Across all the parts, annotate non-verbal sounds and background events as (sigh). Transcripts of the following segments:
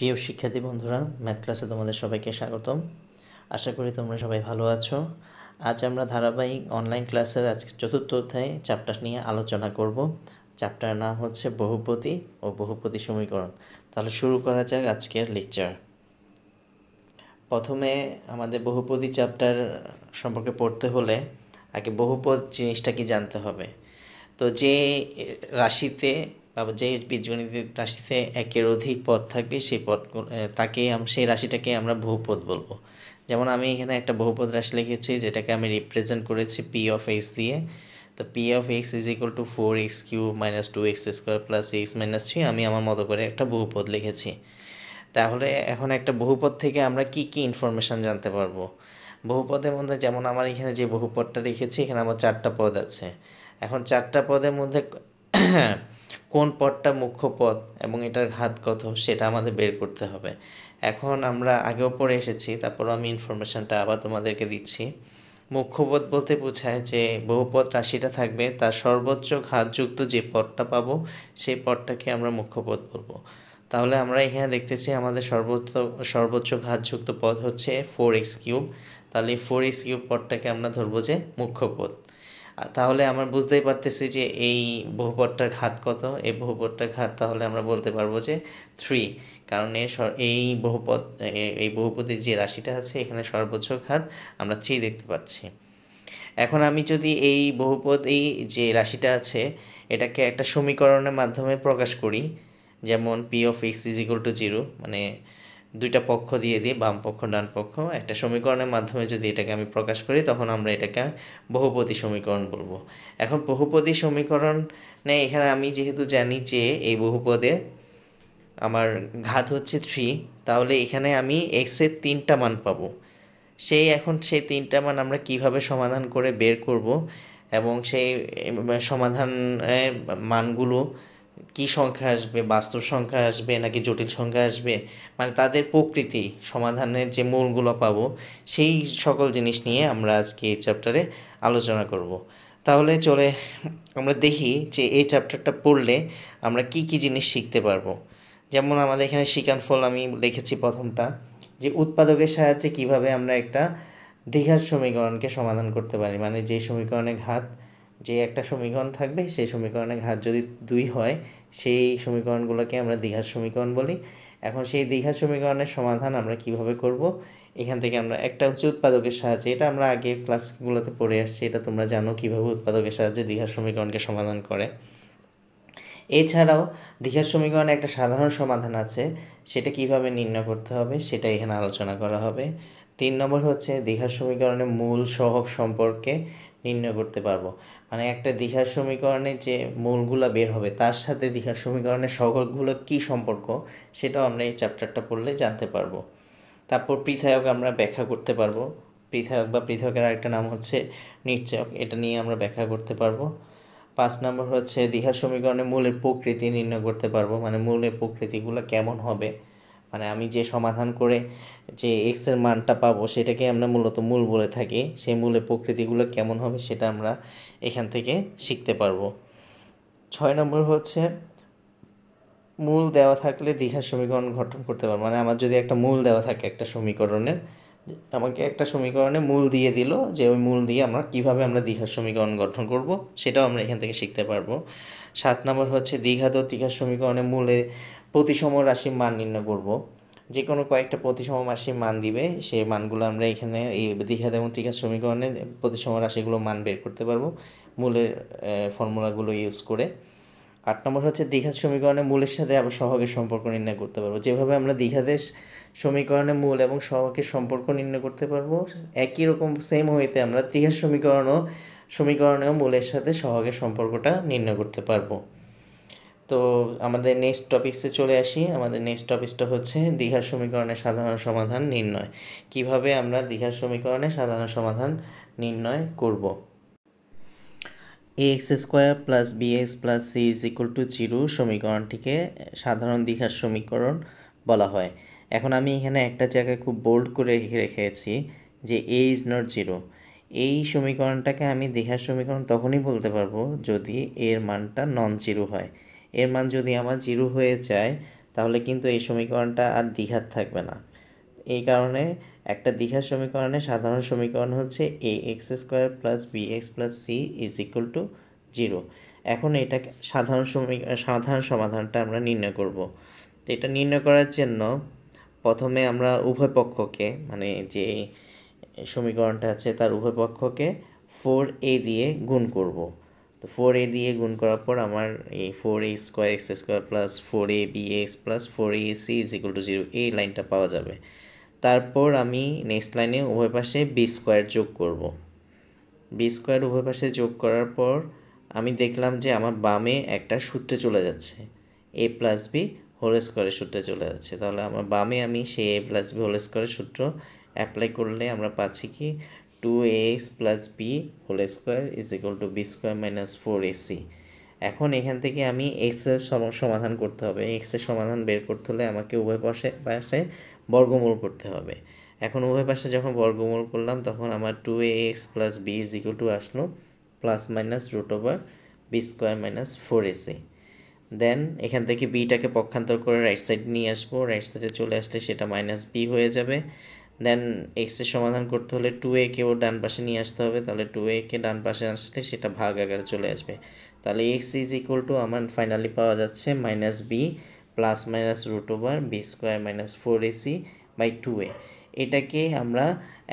প্রিয় শিক্ষার্থী বন্ধুরা ম্যাথ ক্লাসে তোমাদের সবাইকে স্বাগতম আশা করি তোমরা সবাই ভালো আছো আজ আমরা ধারাবাহিক অনলাইন ক্লাসের আজকে চতুর্থ অধ্যায়ে চ্যাপ্টার নিয়ে আলোচনা করব চ্যাপ্টার নাম হচ্ছে বহুপতি ও বহুপতি সমীকরণ তাহলে শুরু করা যাক আজকের লেকচার প্রথমে আমাদের বহুপতি চ্যাপ্টার সম্পর্কে পড়তে হলে আগে বহুপদ জিনিসটা কি জানতে হবে তো যে রাশিতে বা যে বীজগণিত রাশিতে একের অধিক পদ থাকবে সেই পদ তাকে সেই রাশিটাকে আমরা বহুপদ বলবো যেমন আমি এখানে একটা বহুপদ রাশি লিখেছি যেটাকে আমি রিপ্রেজেন্ট করেছি পি অফ এক্স দিয়ে তো P of X is equal to four X cube minus two X square plus X minus three আমি আমার মতো করে একটা বহুপদ লিখেছি তাহলে এখন একটা বহুপদ থেকে আমরা কি কি ইনফরমেশান জানতে পারবো বহুপদের মধ্যে যেমন আমার এখানে যে বহুপদটা লিখেছি এখানে আমার চারটা পদ আছে এখন চারটা পদের মধ্যে কোন পথটা মুখ্য পথ এবং এটার ঘাত কত সেটা আমাদের বের করতে হবে এখন আমরা আগেও পড়ে এসেছি তারপর আমি ইনফরমেশানটা আবার তোমাদেরকে দিচ্ছি মুখ্যপথ বলতে বোঝায় যে বহুপথ রাশিটা থাকবে তার সর্বোচ্চ ঘাতযুক্ত যে পদটা পাবো সেই পদটাকে আমরা মুখ্যপথ বলবো তাহলে আমরা এখানে দেখতেছি আমাদের সর্বোচ্চ সর্বোচ্চ ঘাতযুক্ত পদ হচ্ছে ফোর এক্স কিউব তাহলে ফোর এক্স কিউব পদটাকে আমরা ধরবো যে মুখ্য তাহলে আমরা বুঝতেই পারতেছি যে এই বহুপদটার ঘাত কত এই বহুপদটার ঘাত তাহলে আমরা বলতে পারবো যে থ্রি কারণ এই বহুপদ এই বহুপদের যে রাশিটা আছে এখানে সর্বোচ্চ ঘাত আমরা থ্রি দেখতে পাচ্ছি এখন আমি যদি এই বহুপদ এই যে রাশিটা আছে এটাকে একটা সমীকরণের মাধ্যমে প্রকাশ করি যেমন P of X is equal to zero মানে দুইটা পক্ষ দিয়ে দিয়ে বাম পক্ষ ডান পক্ষ একটা সমীকরণের মাধ্যমে যদি এটাকে আমি প্রকাশ করি তখন আমরা এটাকে বহুপদী সমীকরণ বলবো এখন বহুপদী সমীকরণে এখানে আমি যেহেতু জানি যে এই বহুপদে আমার ঘাত হচ্ছে থ্রি তাহলে এখানে আমি এক্সের তিনটা মান পাবো সেই এখন সেই তিনটা মান আমরা কিভাবে সমাধান করে বের করব এবং সেই সমাধানের মানগুলো কি সংখ্যা আসবে বাস্তব সংখ্যা আসবে নাকি জটিল সংখ্যা আসবে মানে তাদের প্রকৃতি সমাধানের যে মূলগুলো পাব সেই সকল জিনিস নিয়ে আমরা আজকে এই চ্যাপ্টারে আলোচনা করব। তাহলে চলে আমরা দেখি যে এই চ্যাপ্টারটা পড়লে আমরা কি কি জিনিস শিখতে পারবো যেমন আমাদের এখানে ফল আমি লিখেছি প্রথমটা যে উৎপাদকের সাহায্যে কিভাবে আমরা একটা দীঘার সমীকরণকে সমাধান করতে পারি মানে যে সমীকরণে ঘাত যে একটা সমীকরণ থাকবে সেই সমীকরণের ঘাত যদি দুই হয় সেই সমীকরণগুলোকে আমরা দ্বিঘাত সমীকরণ বলি এখন সেই দ্বিঘাত সমীকরণের সমাধান আমরা কিভাবে করব এখান থেকে আমরা একটা হচ্ছে উৎপাদকের সাহায্যে এটা আমরা আগে ক্লাসগুলোতে পড়ে আসছি এটা তোমরা জানো কিভাবে উৎপাদকের সাহায্যে দ্বিঘাত সমীকরণকে সমাধান করে এছাড়াও দীঘার সমীকরণে একটা সাধারণ সমাধান আছে সেটা কিভাবে নির্ণয় করতে হবে সেটা এখানে আলোচনা করা হবে তিন নম্বর হচ্ছে দীঘার সমীকরণের মূল সহক সম্পর্কে নির্ণয় করতে পারবো মানে একটা দীঘার সমীকরণে যে মূলগুলো বের হবে তার সাথে দীঘার সমীকরণের সহগগুলো কি সম্পর্ক সেটাও আমরা এই চ্যাপ্টারটা পড়লে জানতে পারবো তারপর পৃথায়ক আমরা ব্যাখ্যা করতে পারবো পৃথায়ক বা পৃথকের আরেকটা নাম হচ্ছে নির্চয়ক এটা নিয়ে আমরা ব্যাখ্যা করতে পারবো পাঁচ নম্বর হচ্ছে দীঘার সমীকরণে মূলের প্রকৃতি নির্ণয় করতে পারবো মানে মূলের প্রকৃতিগুলো কেমন হবে মানে আমি যে সমাধান করে যে এক্সের মানটা পাবো সেটাকে আমরা মূলত মূল বলে থাকি সেই মূলের প্রকৃতিগুলো কেমন হবে সেটা আমরা এখান থেকে শিখতে পারবো ছয় নম্বর হচ্ছে মূল দেওয়া থাকলে দীঘার সমীকরণ গঠন করতে পারবো মানে আমার যদি একটা মূল দেওয়া থাকে একটা সমীকরণের আমাকে একটা সমীকরণে মূল দিয়ে দিল যে ওই মূল দিয়ে আমরা কিভাবে আমরা দীঘার সমীকরণ গঠন করব সেটাও আমরা এখান থেকে শিখতে পারবো সাত নম্বর হচ্ছে দীঘা দীঘার সমীকরণে মূলে প্রতিসম রাশির মান নির্ণয় করব যে কোনো কয়েকটা প্রতিসম রাশির মান দিবে সেই মানগুলো আমরা এখানে এই দ্বিঘাত এবং ত্রিঘাত সমীকরণে প্রতিসম রাশিগুলো মান বের করতে পারবো মূলের ফর্মুলাগুলো ইউজ করে আট নম্বর হচ্ছে দ্বিঘাত সমীকরণে মূলের সাথে আবার সহগের সম্পর্ক নির্ণয় করতে পারবো যেভাবে আমরা দ্বিঘাতের সমীকরণে মূল এবং সহগের সম্পর্ক নির্ণয় করতে পারবো একই রকম সেম হইতে আমরা ত্রিঘাত সমীকরণও সমীকরণেও মূলের সাথে সহগের সম্পর্কটা নির্ণয় করতে পারবো তো আমাদের নেক্সট টপিক্সে চলে আসি আমাদের নেক্সট টপিক্সটা হচ্ছে দীঘার সমীকরণের সাধারণ সমাধান নির্ণয় কিভাবে আমরা দীঘার সমীকরণের সাধারণ সমাধান নির্ণয় করব X square plus X plus C is equal to zero সমীকরণটিকে সাধারণ দীঘার সমীকরণ বলা হয় এখন আমি এখানে একটা জায়গায় খুব বোল্ড করে রেখেছি যে এ ইজ নট জিরো এই সমীকরণটাকে আমি দীঘার সমীকরণ তখনই বলতে পারবো যদি এর মানটা নন জিরো হয় এর মান যদি আমার জিরো হয়ে যায় তাহলে কিন্তু এই সমীকরণটা আর দ্বিঘাত থাকবে না এই কারণে একটা দ্বিঘাত সমীকরণে সাধারণ সমীকরণ হচ্ছে A X square plus B X plus C is equal to zero এখন এটা সাধারণ সাধারণ সমাধানটা আমরা নির্ণয় করব তো এটা নির্ণয় করার জন্য প্রথমে আমরা উভয় পক্ষকে মানে যে সমীকরণটা আছে তার উভয় পক্ষকে ফোর এ দিয়ে গুণ করব তো ফোর এ দিয়ে গুণ করার পর আমার এই four A square X square plus four A B X plus four A C is equal to zero এই লাইনটা পাওয়া যাবে তারপর আমি নেক্সট লাইনে উভয় পাশে বি স্কোয়ার যোগ করব বি স্কোয়ার উভয় পাশে যোগ করার পর আমি দেখলাম যে আমার বামে একটা সূত্রে চলে যাচ্ছে এ প্লাস বি হোল স্কোয়ারের সূত্রে চলে যাচ্ছে তাহলে আমার বামে আমি সেই এ প্লাস বি হোল স্কোয়ারের সূত্র অ্যাপ্লাই করলে আমরা পাচ্ছি কি two X plus B whole square is equal to B square minus four AC এখন এখান থেকে আমি এক্সের সমাধান করতে হবে এক্সের সমাধান বের করতে হলে আমাকে উভয় পাশে পাশে বর্গমূল করতে হবে এখন উভয় পাশে যখন বর্গমূল করলাম তখন আমার two A X plus B is equal to আসলো plus minus root over B square minus four AC then এখান থেকে বিটাকে পক্ষান্তর করে রাইট সাইড নিয়ে আসবো রাইট সাইডে চলে আসলে সেটা মাইনাস বি হয়ে যাবে দেন এক্সের সমাধান করতে হলে টু এ কেও ডান পাশে নিয়ে আসতে হবে তাহলে টু এ কে ডান পাশে আসলে সেটা ভাগ আকারে চলে আসবে তাহলে এক্স ইজ ইকুয়াল টু আমার ফাইনালি পাওয়া যাচ্ছে minus B plus minus root over B square minus four AC by two A এটাকে আমরা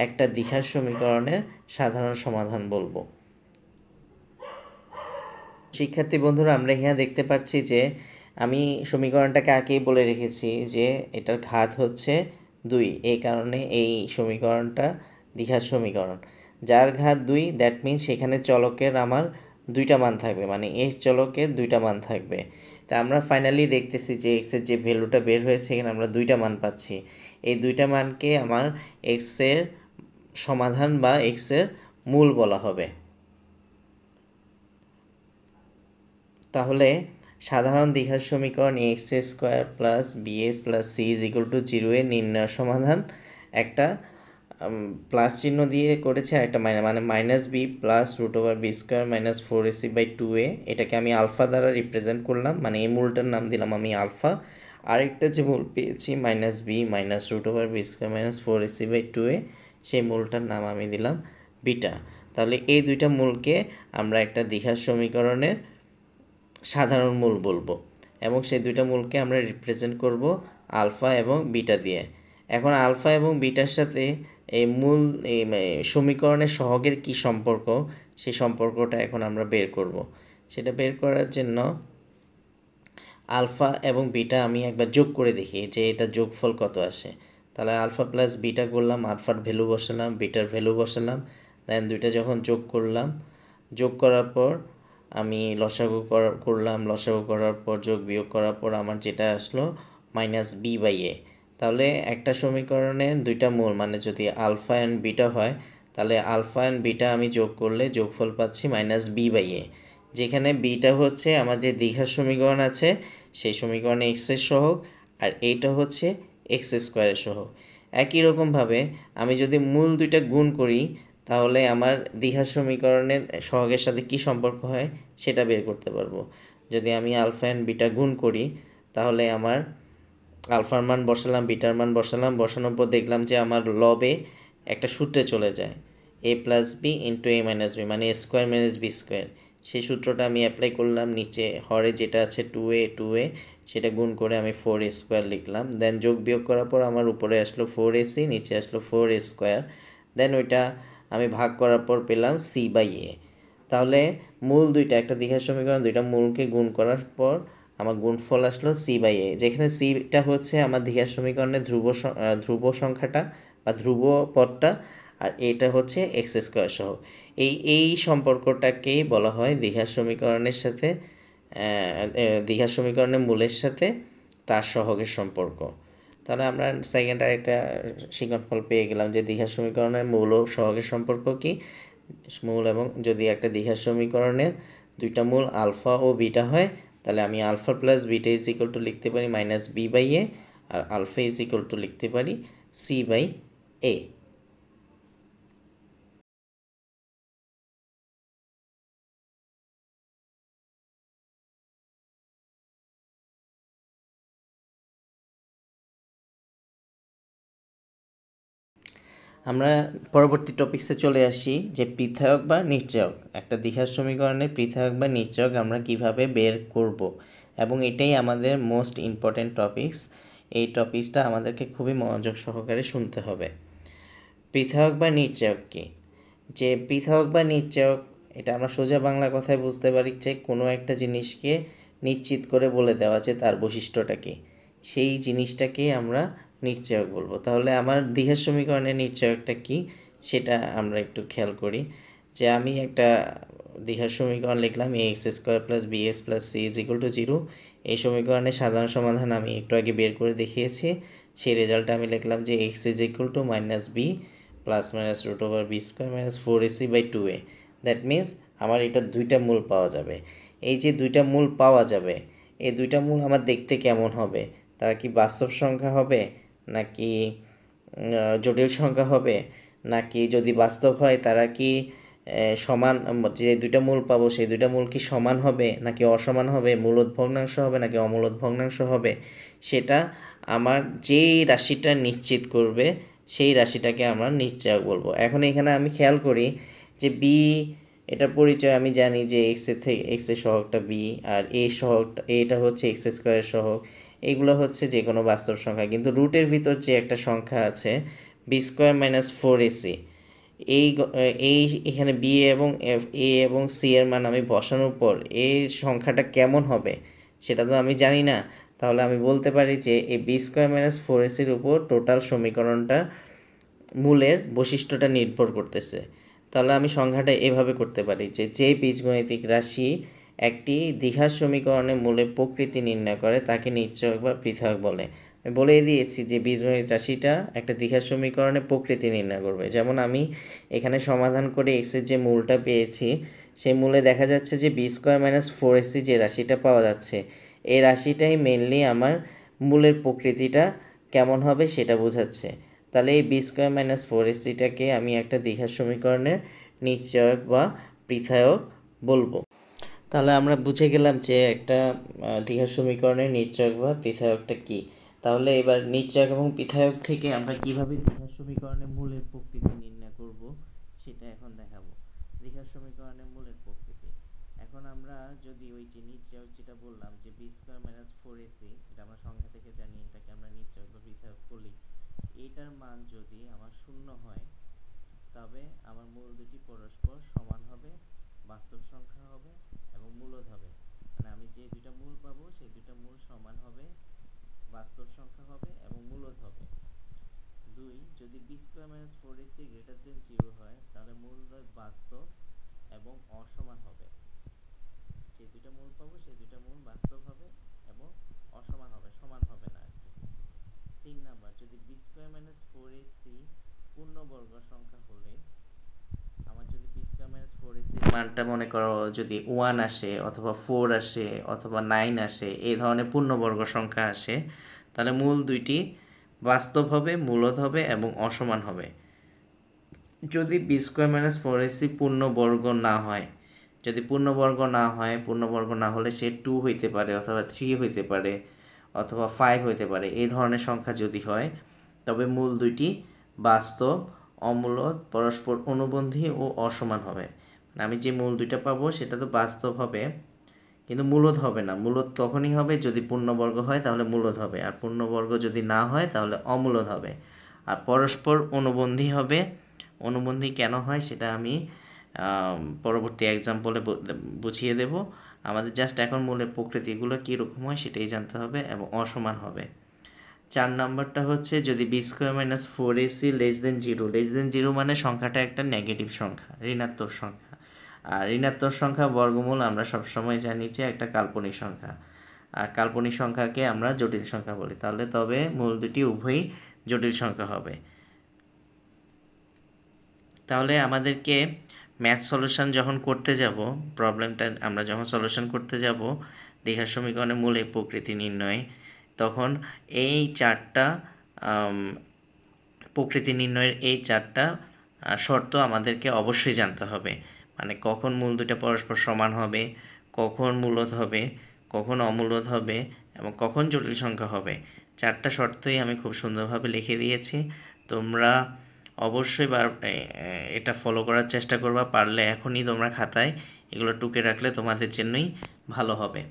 একটা দ্বিঘাত সমীকরণের সাধারণ সমাধান বলবো শিক্ষার্থী বন্ধুরা আমরা ইহা দেখতে পাচ্ছি যে আমি সমীকরণটাকে আগেই বলে রেখেছি যে এটার ঘাত হচ্ছে দুই এই কারণে এই সমীকরণটা দ্বিঘাত সমীকরণ যার ঘাত দুই দ্যাট মিনস সেখানে চলকের আমার দুইটা মান থাকবে মানে এস চলকের দুইটা মান থাকবে তা আমরা ফাইনালি দেখতেছি যে এক্সের যে ভ্যালুটা বের হয়েছে এখানে আমরা দুইটা মান পাচ্ছি এই দুইটা মানকে আমার এক্সের সমাধান বা এক্সের মূল বলা হবে তাহলে সাধারণ দীঘার সমীকরণ X square plus BX plus C is equal to zero এর নির্ণয় সমাধান একটা প্লাস চিহ্ন দিয়ে করেছে আর একটা মাইনাস মানে minus B plus root over B square minus four A C by two A এটাকে আমি আলফা দ্বারা রিপ্রেজেন্ট করলাম মানে এই মূলটার নাম দিলাম আমি আলফা আরেকটা যে মূল পেয়েছি minus B minus root over B square minus four A C by two A সেই মূলটার নাম আমি দিলাম বিটা তাহলে এই দুইটা মূলকে আমরা একটা দ্বিঘাত সমীকরণের সাধারণ মূল বলবো এবং সেই দুইটা মূলকে আমরা রিপ্রেজেন্ট করব আলফা এবং বিটা দিয়ে এখন আলফা এবং বিটার সাথে এই মূল এই সমীকরণের সহগের কি সম্পর্ক সেই সম্পর্কটা এখন আমরা বের করব সেটা বের করার জন্য আলফা এবং বিটা আমি একবার যোগ করে দেখি যে এটা যোগফল কত আসে তাহলে আলফা প্লাস বিটা করলাম আলফার ভ্যালু বসালাম বিটার ভ্যালু বসালাম দেন দুইটা যখন যোগ করলাম যোগ করার পর আমি লসাগু করা করলাম লসাগু করার পর যোগ বিয়োগ করার পর আমার যেটা আসলো মাইনাস বি বাই এ তাহলে একটা সমীকরণে দুইটা মূল মানে যদি আলফা অ্যান্ড বিটা হয় তাহলে আলফা অ্যান্ড বিটা আমি যোগ করলে যোগফল পাচ্ছি মাইনাস বি বাই এ যেখানে বিটা হচ্ছে আমার যে দীঘার সমীকরণ আছে সেই সমীকরণে এক্সের সহক আর এইটা হচ্ছে এক্স স্কোয়ারের সহ একই রকমভাবে আমি যদি মূল দুইটা গুণ করি তাহলে আমার দ্বিঘা সমীকরণের সহগের সাথে কি সম্পর্ক হয় সেটা বের করতে পারবো যদি আমি আলফা অ্যান্ড বিটা গুণ করি তাহলে আমার আলফার মান বসালাম বিটার মান বসালাম বসানোর পর দেখলাম যে আমার লবে একটা সূত্রে চলে যায় A plus B into A minus B মানে A square minus B square সেই সূত্রটা আমি অ্যাপ্লাই করলাম নিচে হরে যেটা আছে টু এ টু এ সেটা গুণ করে আমি ফোর এ স্কোয়ার লিখলাম দেন যোগ বিয়োগ করার পর আমার উপরে আসলো ফোর এসি নিচে আসলো ফোর এ স্কোয়ার দেন ওইটা আমি ভাগ করার পর পেলাম সি বাই এ তাহলে মূল দুইটা একটা দীঘার সমীকরণ দুইটা মূলকে গুণ করার পর আমার গুণফল আসলো সি বাই এ যেখানে সিটা হচ্ছে আমার দীঘার সমীকরণের ধ্রুব ধ্রুব সংখ্যাটা বা ধ্রুব পদটা আর এটা হচ্ছে এক্স স্কোয়ার সহ এই এই সম্পর্কটাকেই বলা হয় দীঘার সমীকরণের সাথে দীঘার সমীকরণের মূলের সাথে তার সহগের সম্পর্ক তাহলে আমরা সেকেন্ড আরেকটা একটা ফল পেয়ে গেলাম যে দীঘা সমীকরণের মূল ও সহগের সম্পর্ক কি মূল এবং যদি একটা দীঘা সমীকরণের দুইটা মূল আলফা ও বিটা হয় তাহলে আমি alpha plus beta is equal to লিখতে পারি মাইনাস বি বাই এ আর আলফা ইজ ইকুয়াল টু লিখতে পারি সি বাই এ আমরা পরবর্তী টপিক্সে চলে আসি যে পৃথক বা নিশ্চয়ক একটা দীঘার সমীকরণে পৃথক বা নিশ্চয়ক আমরা কিভাবে বের করব এবং এটাই আমাদের মোস্ট ইম্পর্ট্যান্ট টপিক্স এই টপিক্সটা আমাদেরকে খুবই মনোযোগ সহকারে শুনতে হবে পৃথক বা নিশ্চয়ক কি যে পৃথক বা নিশ্চয়ক এটা আমরা সোজা বাংলা কথায় বুঝতে পারি যে কোনো একটা জিনিসকে নিশ্চিত করে বলে দেওয়া যে তার বৈশিষ্ট্যটা কী সেই জিনিসটাকে আমরা নিশ্চয়ক বলবো তাহলে আমার দীঘার সমীকরণে নিশ্চয়কটা কি সেটা আমরা একটু খেয়াল করি যে আমি একটা দীঘার সমীকরণ লিখলাম A X square plus B X plus C is equal to zero এই সমীকরণের সাধারণ সমাধান আমি একটু আগে বের করে দেখিয়েছি সেই রেজাল্টটা আমি লিখলাম যে X is equal to minus B plus minus root over B square minus four AC by two A that means আমার এটা দুইটা মূল পাওয়া যাবে এই যে দুইটা মূল পাওয়া যাবে এই দুইটা মূল আমার দেখতে কেমন হবে তারা কি বাস্তব সংখ্যা হবে নাকি জটিল সংখ্যা হবে নাকি যদি বাস্তব হয় তারা কি সমান যে দুইটা মূল পাবো সেই দুইটা মূল কি সমান হবে নাকি অসমান হবে মূল ভগ্নাংশ হবে নাকি অমূল উদ্ভগ্নাংশ হবে সেটা আমার যেই রাশিটা নিশ্চিত করবে সেই রাশিটাকে আমরা নিশ্চয় বলবো এখন এখানে আমি খেয়াল করি যে বি এটা পরিচয় আমি জানি যে এক্স থেকে এক্স এর সহগটা বি আর এ সহগটা এটা হচ্ছে এক্স স্কোয়ারের সহগ এগুলো হচ্ছে যে কোনো বাস্তব সংখ্যা কিন্তু রুটের ভিতর যে একটা সংখ্যা আছে B square minus four AC এই এই এখানে বি এবং এফ এ এবং সি এর মান আমি বসানোর পর এই সংখ্যাটা কেমন হবে সেটা তো আমি জানি না তাহলে আমি বলতে পারি যে এই বি স্কোয়ার মাইনাস ফোর এসির উপর টোটাল সমীকরণটা মূলের বৈশিষ্ট্যটা নির্ভর করতেছে তাহলে আমি সংখ্যাটা এভাবে করতে পারি যে যে বীজগণিতিক রাশি একটি দীঘার সমীকরণের মূলের প্রকৃতি নির্ণয় করে তাকে নিশ্চয়ক বা পৃথক বলে বলে দিয়েছি যে বীজগণিত রাশিটা একটা দীঘা সমীকরণের প্রকৃতি নির্ণয় করবে যেমন আমি এখানে সমাধান করে এক্সের যে মূলটা পেয়েছি সেই মূলে দেখা যাচ্ছে যে B square minus four AC যে রাশিটা পাওয়া যাচ্ছে এই রাশিটাই মেনলি আমার মূলের প্রকৃতিটা কেমন হবে সেটা বোঝাচ্ছে তাহলে এই বি স্কোয়ার মাইনাস ফোর এসিটাকে আমি একটা দীঘার সমীকরণের নিশ্চয়ক বা পৃথায়ক বলবো তাহলে আমরা বুঝে গেলাম যে একটা দ্বিঘাত সমীকরণের নির্ণায়ক বা বিধায়কটা কী তাহলে এবার নির্ণায়ক এবং বিধায়ক থেকে আমরা কিভাবে দ্বিঘাত সমীকরণের মূলের প্রকৃতি নির্ণয় করব সেটা এখন দেখাবো দ্বিঘাত সমীকরণের মূলের প্রকৃতি এখন আমরা যদি ওই যে নির্ণায়ক যেটা বললাম যে B square minus four AC এটা আমরা সংখ্যা থেকে জানি এটাকে আমরা নির্ণায়ক বা বিধায়ক বলি এটার মান যদি আমার শূন্য হয় তবে আমার মূল দুটি পরস্পর সমান হবে বাস্তব সংখ্যা হবে এবং মূলদ হবে মানে আমি যে দুইটা মূল পাবো সেই দুইটা মূল সমান হবে বাস্তব সংখ্যা হবে এবং মূলদ হবে দুই যদি B square minus four X greater than zero হয় তাহলে মূল বাস্তব এবং অসমান হবে যে দুইটা মূল পাবো সেই দুইটা মূল বাস্তব হবে এবং অসমান হবে সমান হবে না আর কি তিন নাম্বার যদি বি স্কোয়ার মাইনাস ফোর পূর্ণ পূর্ণবর্গ সংখ্যা হলে মানটা মনে করো যদি ওয়ান আসে অথবা ফোর আসে অথবা নাইন আসে এই ধরনের পূর্ণবর্গ সংখ্যা আসে তাহলে মূল দুইটি বাস্তব হবে মূলত হবে এবং অসমান হবে যদি B square minus four AC পূর্ণবর্গ না হয় যদি পূর্ণবর্গ না হয় পূর্ণবর্গ না হলে সে টু হইতে পারে অথবা থ্রি হইতে পারে অথবা ফাইভ হইতে পারে এই ধরনের সংখ্যা যদি হয় তবে মূল দুইটি বাস্তব অমূলত পরস্পর অনুবন্ধী ও অসমান হবে আমি যে মূল দুইটা পাবো সেটা তো বাস্তব হবে কিন্তু মূলত হবে না মূলত তখনই হবে যদি পূর্ণবর্গ হয় তাহলে মূলত হবে আর পূর্ণবর্গ যদি না হয় তাহলে অমূলত হবে আর পরস্পর অনুবন্ধী হবে অনুবন্ধী কেন হয় সেটা আমি পরবর্তী এক্সাম্পলে বুঝিয়ে দেব আমাদের জাস্ট এখন মূলের প্রকৃতিগুলো কীরকম হয় সেটাই জানতে হবে এবং অসমান হবে চার নম্বরটা হচ্ছে যদি B square minus four AC less than zero less than zero মানে সংখ্যাটা একটা নেগেটিভ সংখ্যা ঋণাত্মক সংখ্যা আর ঋণাত্মক সংখ্যা বর্গমূল আমরা সবসময় জানি যে একটা কাল্পনিক সংখ্যা আর কাল্পনিক সংখ্যাকে আমরা জটিল সংখ্যা বলি তাহলে তবে মূল দুটি উভয়ই জটিল সংখ্যা হবে তাহলে আমাদেরকে ম্যাথ সলিউশন যখন করতে যাব প্রবলেমটা আমরা যখন সলিউশন করতে যাব দীঘার সমীকরণের মূল এই প্রকৃতি নির্ণয় তখন এই চারটা প্রকৃতি নির্ণয়ের এই চারটা শর্ত আমাদেরকে অবশ্যই জানতে হবে মানে কখন মূল দুইটা পরস্পর সমান হবে কখন মূলত হবে কখন অমূলত হবে এবং কখন জটিল সংখ্যা হবে চারটা শর্তই আমি খুব সুন্দরভাবে লিখে দিয়েছি তোমরা অবশ্যই বার এটা ফলো করার চেষ্টা করবা পারলে এখনই তোমরা খাতায় এগুলো টুকে রাখলে তোমাদের জন্যই ভালো হবে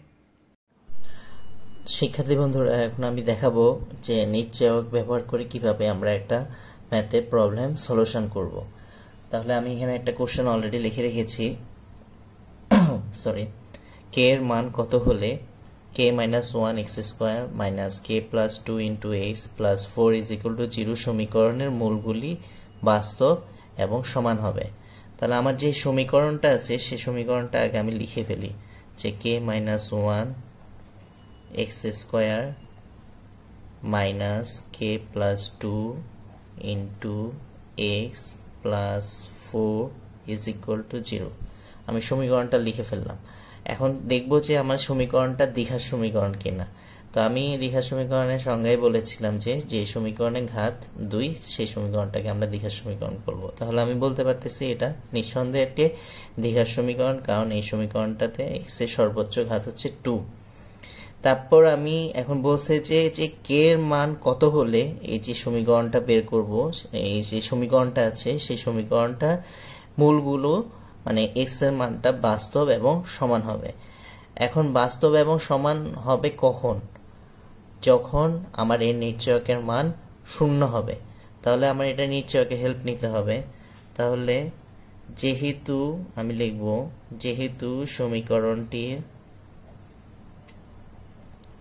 শিক্ষার্থী বন্ধুরা এখন আমি দেখাবো যে নিশ্চয়ক ব্যবহার করে কিভাবে আমরা একটা ম্যাথের প্রবলেম সলিউশন করবো তাহলে আমি এখানে একটা কোশ্চেন অলরেডি লিখে রেখেছি সরি (coughs) কে এর মান কত হলে K minus one X square minus K plus two into X plus four is equal to zero সমীকরণের মূলগুলি বাস্তব এবং সমান হবে তাহলে আমার যে সমীকরণটা আছে সে সমীকরণটা আগে আমি লিখে ফেলি যে K minus one X square minus K plus two into X plus four is equal to zero আমি সমীকরণটা লিখে ফেললাম এখন দেখব যে আমার সমীকরণটা দীঘার সমীকরণ কিনা তো আমি দীঘার সমীকরণের সংজ্ঞায় বলেছিলাম যে যে সমীকরণে ঘাত দুই সেই সমীকরণটাকে আমরা দীঘার সমীকরণ করব তাহলে আমি বলতে পারতেছি এটা নিঃসন্দেহে একটি দীঘার সমীকরণ কারণ এই সমীকরণটাতে এক্সের সর্বোচ্চ ঘাত হচ্ছে টু তারপর আমি এখন বলছে যে যে কে এর মান কত হলে এই যে সমীকরণটা বের করব এই যে সমীকরণটা আছে সেই সমীকরণটার মূলগুলো মানে এক্স এর মানটা বাস্তব এবং সমান হবে এখন বাস্তব এবং সমান হবে কখন যখন আমার এর নিশ্চয়কের মান শূন্য হবে তাহলে আমার এটা নিশ্চয়কে হেল্প নিতে হবে তাহলে যেহেতু আমি লিখব যেহেতু সমীকরণটির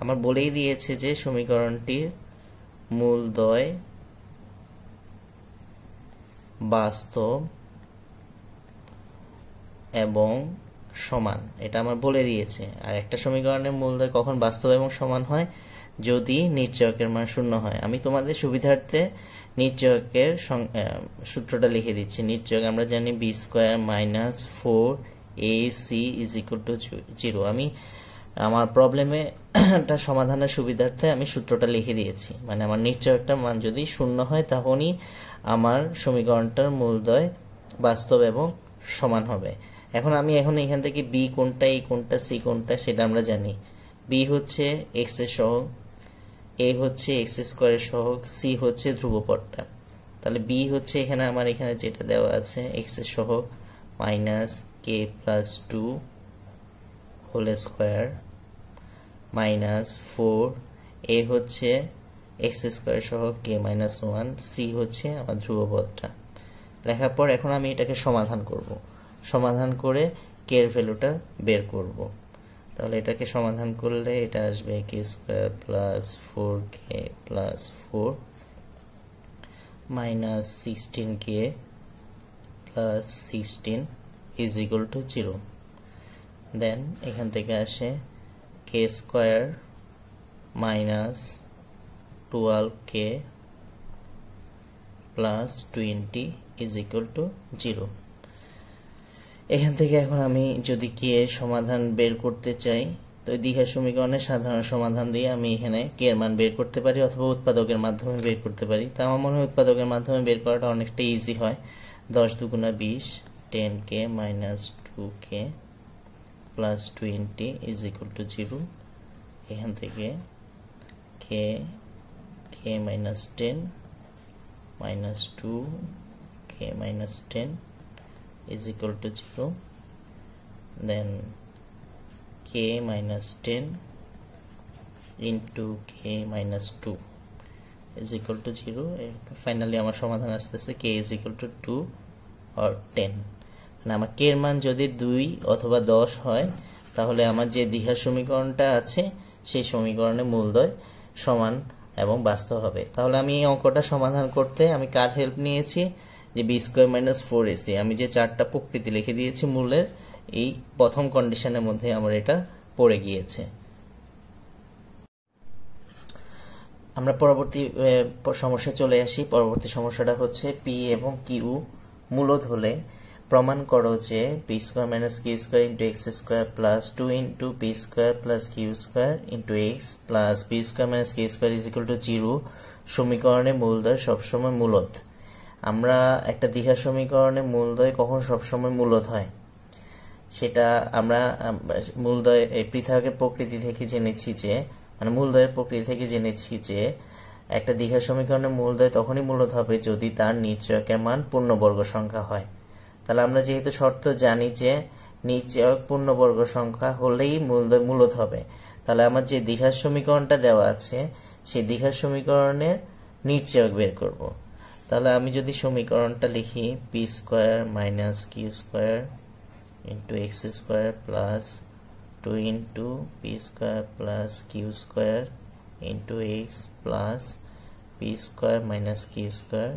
আমার বলেই দিয়েছে যে সমীকরণটির মূল দয় বাস্তব এবং সমান এটা আমার বলে দিয়েছে আর একটা সমীকরণের মূল দয় কখন বাস্তব এবং সমান হয় যদি নিশ্চয়কের মান শূন্য হয় আমি তোমাদের সুবিধার্থে নিশ্চয়কের সূত্রটা লিখে দিচ্ছি নিশ্চয়ক আমরা জানি B square minus four A C is equal to zero আমি আমার প্রবলেমে একটা (clears throat) সমাধানের সুবিধার্থে আমি সূত্রটা লিখে দিয়েছি মানে আমার নিশ্চয়টা মান যদি শূন্য হয় তখনই আমার সমীকরণটার মূলদয় বাস্তব এবং সমান হবে এখন আমি এখন এখান থেকে বি কোনটা এ কোনটা সি কোনটা সেটা আমরা জানি বি হচ্ছে এক্স এর সহগ এ হচ্ছে এক্স স্কোয়ারের সহগ সি হচ্ছে ধ্রুবপটটা তাহলে বি হচ্ছে এখানে আমার এখানে যেটা দেওয়া আছে এক্স এর সহগ minus K plus two whole square minus four A হচ্ছে এক্স স্কোয়ার সহ কে মাইনাস ওয়ান সি হচ্ছে আমার ধ্রুবপদটা লেখার পর এখন আমি এটাকে সমাধান করব সমাধান করে কে ভ্যালুটা বের করব তাহলে এটাকে সমাধান করলে এটা আসবে K square plus four K plus four minus sixteen K plus sixteen is equal to zero then এখান থেকে আসে K square minus twelve K plus twenty is equal to zero এখান থেকে এখন আমি যদি কে এর সমাধান বের করতে চাই তো দ্বিঘা সমীকরণের সাধারণ সমাধান দিয়ে আমি এখানে কে এর মান বের করতে পারি অথবা উৎপাদকের মাধ্যমে বের করতে পারি তা আমার মনে হয় উৎপাদকের মাধ্যমে বের করাটা অনেকটা ইজি হয় দশ দুগুণা বিশ ten K minus two K plus twenty is equal to zero এখান থেকে K K minus ten minus two K minus ten is equal to zero then K minus ten into K minus two is equal to zero finally আমার সমাধান আসতেছে K is equal to two or ten মানে আমার কে এর মান যদি দুই অথবা দশ হয় তাহলে আমার যে দিহার সমীকরণটা আছে সেই সমীকরণে মূলদয় সমান এবং বাস্তব হবে তাহলে আমি এই অঙ্কটা সমাধান করতে আমি কার হেল্প নিয়েছি যে B square minus four AC আমি যে চারটা প্রকৃতি লিখে দিয়েছি মূলের এই প্রথম কন্ডিশনের মধ্যে আমার এটা পড়ে গিয়েছে আমরা পরবর্তী সমস্যা চলে আসি পরবর্তী সমস্যাটা হচ্ছে পি এবং কিউ মূলত হলে প্রমাণ করো যে P square minus Q square into X square plus two into P square plus Q square into X plus P square minus Q square is equal to zero সমীকরণের মূলদয় সবসময় মূলত আমরা একটা দীঘা সমীকরণে মূলদয় কখন সবসময় মূলত হয় সেটা আমরা মূলদয় এই পৃথকের প্রকৃতি থেকে জেনেছি যে মানে মূলদয়ের প্রকৃতি থেকে জেনেছি যে একটা দীঘা সমীকরণের মূলদয় তখনই মূলত হবে যদি তার নির্ণয়কের মান পূর্ণবর্গ সংখ্যা হয় তাহলে আমরা যেহেতু শর্ত জানি যে নিচে পূর্ণবর্গ সংখ্যা হলেই মূল মূলত হবে তাহলে আমার যে দীঘার সমীকরণটা দেওয়া আছে সেই দীঘার সমীকরণের নির্চয়ক বের করব। তাহলে আমি যদি সমীকরণটা লিখি P square minus Q square into X square plus two into P square plus Q square into X plus P square minus Q square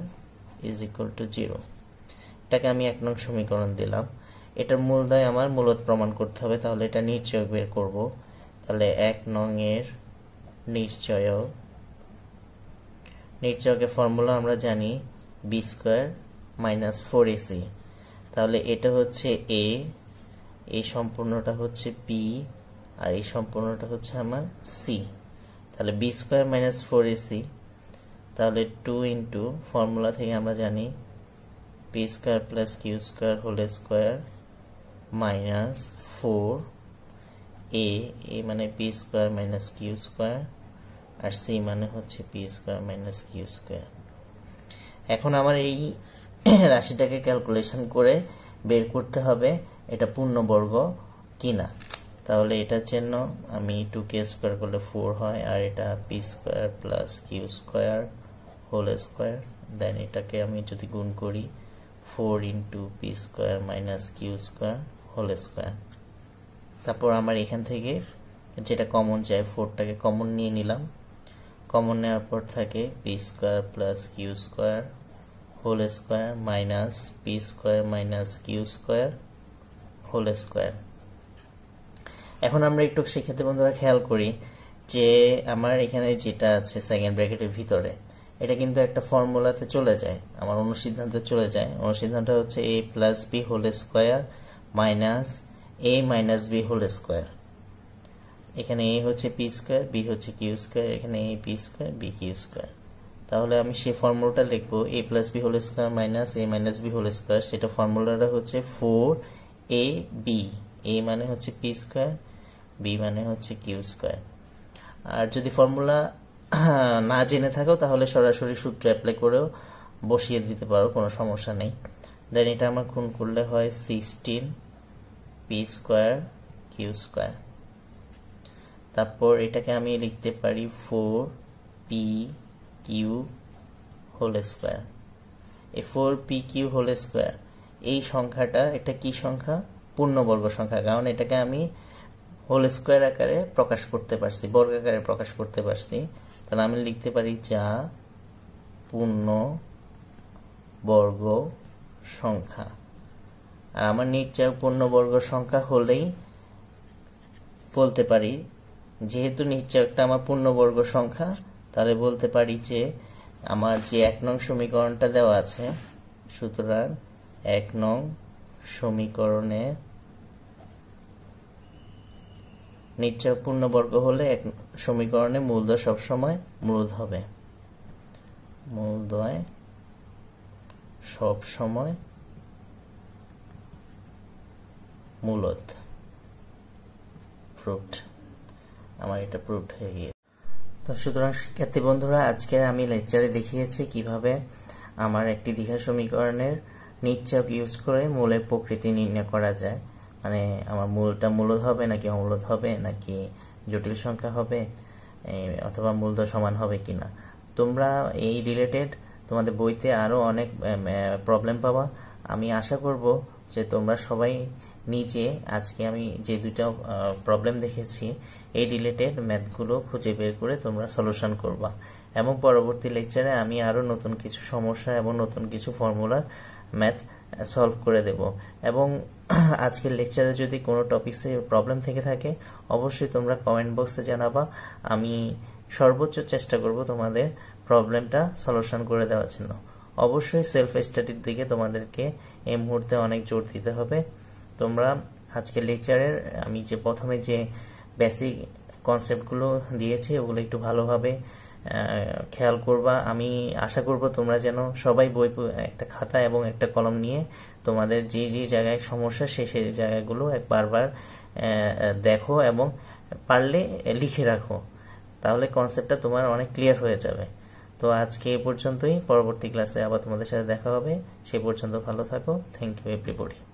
is equal to zero টাকে আমি এক নং সমীকরণ দিলাম এটার দায় আমার মূলত প্রমাণ করতে হবে তাহলে এটা নিশ্চয় বের করব তাহলে এক নং এর নিশ্চয় নিশ্চয়কের ফর্মুলা আমরা জানি B square minus four AC তাহলে এটা হচ্ছে এ এই সম্পূর্ণটা হচ্ছে পি আর এই সম্পূর্ণটা হচ্ছে আমার সি তাহলে B square minus four AC তাহলে টু ইন্টু ফর্মুলা থেকে আমরা জানি p square plus q square whole square minus 4 a a মানে p square minus q square আর c মানে হচ্ছে p square minus q square এখন আমার এই (clears throat) রাশিটাকে ক্যালকুলেশন করে বের করতে হবে এটা পূর্ণবর্গ কিনা তাহলে এটার জন্য আমি টু কে স্কোয়ার করলে ফোর হয় আর এটা P square plus Q square whole square then এটাকে আমি যদি গুণ করি four into P square minus Q square whole square তারপর আমার এখান থেকে যেটা কমন চাই ফোরটাকে কমন নিয়ে নিলাম কমন নেওয়ার পর থাকে P square plus Q square whole square minus P square minus Q square whole square এখন আমরা একটু সেক্ষেত্রে বন্ধুরা খেয়াল করি যে আমার এখানে যেটা আছে সেকেন্ড ব্র্যাকেটের ভিতরে এটা কিন্তু একটা ফর্মুলাতে চলে যায় আমার অনুসিদ্ধান্তে চলে যায় অনুসিদ্ধান্তটা হচ্ছে A plus B whole square minus A minus B whole square এখানে এ হচ্ছে পি স্কোয়ার বি হচ্ছে কিউ স্কোয়ার এখানে A P square B Q square তাহলে আমি সেই ফর্মুলাটা লিখব A plus B whole square minus A minus B whole square সেটা ফর্মুলাটা হচ্ছে ফোর এ বি এ মানে হচ্ছে পি স্কোয়ার বি মানে হচ্ছে কিউ স্কোয়ার আর যদি ফর্মুলা না জেনে থাকো তাহলে সরাসরি সূত্র অ্যাপ্লাই করেও বসিয়ে দিতে পারো কোনো সমস্যা নেই দেন এটা আমার খুন করলে হয় sixteen P square Q square তারপর এটাকে আমি লিখতে পারি four P Q whole square এ four P Q whole square এই সংখ্যাটা এটা কি সংখ্যা পূর্ণবর্গ সংখ্যা কারণ এটাকে আমি হোল স্কোয়ার আকারে প্রকাশ করতে পারছি বর্গাকারে প্রকাশ করতে পারছি তাহলে আমি লিখতে পারি যা পূর্ণ বর্গ সংখ্যা আর আমার নির্ণয় পূর্ণবর্গ সংখ্যা হলেই বলতে পারি যেহেতু একটা আমার পূর্ণবর্গ সংখ্যা তাহলে বলতে পারি যে আমার যে এক নং সমীকরণটা দেওয়া আছে সুতরাং এক নং সমীকরণের নিশ্চয় পূর্ণবর্গ হলে এক সমীকরণে মূলদয় সবসময় মূলদ হবে মূলদয় সব সময় মূলত প্রুভড আমার এটা প্রুভড হয়ে গিয়ে তো সুতরাং শিক্ষার্থী বন্ধুরা আজকে আমি লেকচারে দেখিয়েছি কিভাবে আমার একটি দীঘা সমীকরণের নিশ্চক ইউজ করে মূলের প্রকৃতি নির্ণয় করা যায় মানে আমার মূলটা মূলত হবে নাকি অমূলত হবে নাকি জটিল সংখ্যা হবে অথবা মূলধ সমান হবে কি না তোমরা এই রিলেটেড তোমাদের বইতে আরও অনেক প্রবলেম পাবা আমি আশা করব যে তোমরা সবাই নিজে আজকে আমি যে দুইটা প্রবলেম দেখেছি এই রিলেটেড ম্যাথগুলো খুঁজে বের করে তোমরা সলিউশন করবা এবং পরবর্তী লেকচারে আমি আরও নতুন কিছু সমস্যা এবং নতুন কিছু ফর্মুলার ম্যাথ সলভ করে দেব এবং আজকের লেকচারে যদি কোনো টপিক্সে প্রবলেম থেকে থাকে অবশ্যই তোমরা কমেন্ট বক্সে জানাবা আমি সর্বোচ্চ চেষ্টা করব তোমাদের প্রবলেমটা সলিউশন করে দেওয়ার জন্য অবশ্যই সেলফ স্টাডির দিকে তোমাদেরকে এই মুহূর্তে অনেক জোর দিতে হবে তোমরা আজকের লেকচারের আমি যে প্রথমে যে বেসিক কনসেপ্টগুলো দিয়েছি ওগুলো একটু ভালোভাবে খেয়াল করবা আমি আশা করব তোমরা যেন সবাই বই একটা খাতা এবং একটা কলম নিয়ে তোমাদের যে যে জায়গায় সমস্যা সে সেই জায়গাগুলো বারবার দেখো এবং পারলে লিখে রাখো তাহলে কনসেপ্টটা তোমার অনেক ক্লিয়ার হয়ে যাবে তো আজকে এ পর্যন্তই পরবর্তী ক্লাসে আবার তোমাদের সাথে দেখা হবে সে পর্যন্ত ভালো থাকো থ্যাংক ইউ এভরিবডি